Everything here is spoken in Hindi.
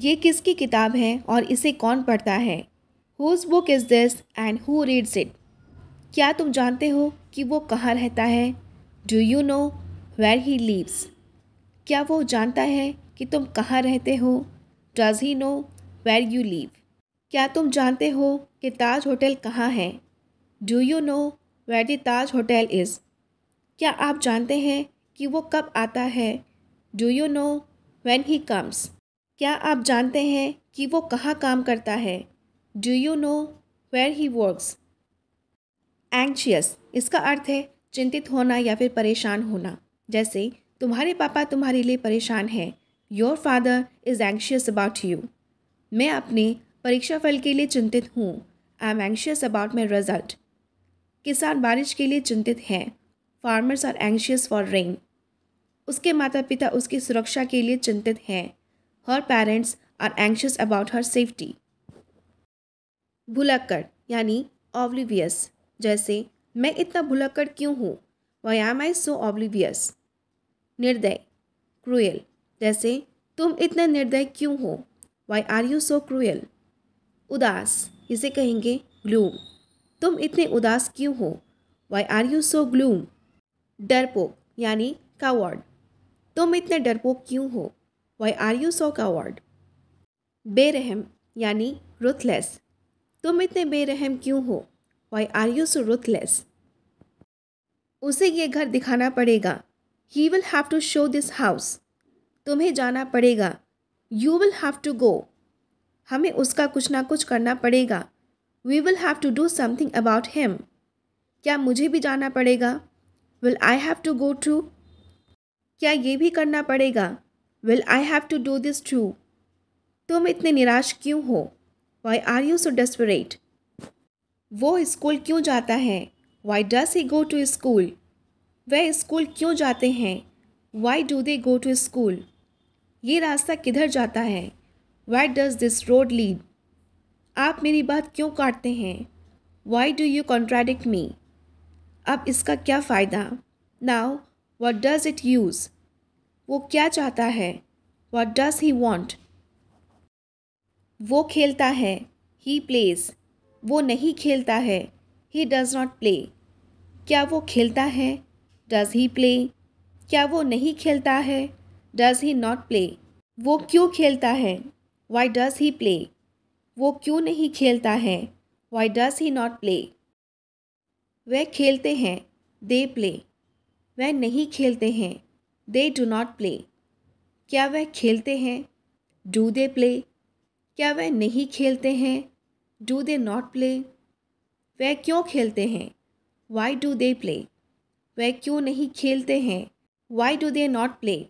ये किसकी किताब है और इसे कौन पढ़ता है whose book is this and who reads it क्या तुम जानते हो कि वो कहाँ रहता है do you know where he lives क्या वो जानता है कि तुम कहाँ रहते हो does he know where you live क्या तुम जानते हो कि ताज होटल कहाँ है do you know where the Taj hotel is क्या आप जानते हैं कि वो कब आता है do you no when he comes क्या आप जानते हैं कि वो कहाँ काम करता है do you know where he works anxious इसका अर्थ है चिंतित होना या फिर परेशान होना जैसे तुम्हारे पापा तुम्हारे लिए परेशान हैं your father is anxious about you मैं अपने परीक्षा फल के लिए चिंतित हूँ I am anxious about my result किसान बारिश के लिए चिंतित हैं farmers are anxious for rain उसके माता पिता उसकी सुरक्षा के लिए चिंतित हैं her parents are anxious about her safety भुलक्कड़ यानी ऑब्लिवियस जैसे मैं इतना भुलक्कड़ क्यों हूँ why am I so oblivious निर्दय क्रूयल जैसे तुम इतना निर्दय क्यों हो why are you so cruel उदास इसे कहेंगे ग्लूम तुम इतने उदास क्यों हो why are you so gloom डरपोक यानी कावर्ड तुम इतने डरपोक क्यों हो why are you so coward बेरहम यानी रुथलेस तुम इतने बेरहम क्यों हो why are you so ruthless उसे ये घर दिखाना पड़ेगा he will have to show this house तुम्हें जाना पड़ेगा you will have to go हमें उसका कुछ ना कुछ करना पड़ेगा we will have to do something about him क्या मुझे भी जाना पड़ेगा will I have to go too क्या ये भी करना पड़ेगा will I have to do this too तुम इतने निराश क्यों हो why are you so desperate वो स्कूल क्यों जाता है why does he go to school वह स्कूल क्यों जाते हैं why do they go to school ये रास्ता किधर जाता है why does this road lead आप मेरी बात क्यों काटते हैं why do you contradict me अब इसका क्या फ़ायदा now what does it use वो क्या चाहता है वॉट डज ही वॉन्ट वो खेलता है ही प्लेज वो नहीं खेलता है ही डज़ नॉट प्ले क्या वो खेलता है डज़ ही प्ले क्या वो नहीं खेलता है डज़ ही नॉट प्ले वो क्यों खेलता है वाई डज़ ही प्ले वो क्यों नहीं खेलता है why does he not play वह खेलते हैं दे प्ले वह नहीं खेलते हैं दे डू नॉट प्ले क्या वह खेलते हैं डू दे प्ले क्या वह नहीं खेलते हैं डू दे नॉट प्ले वह क्यों खेलते हैं वाई डू दे प्ले वह क्यों नहीं खेलते हैं why do they not play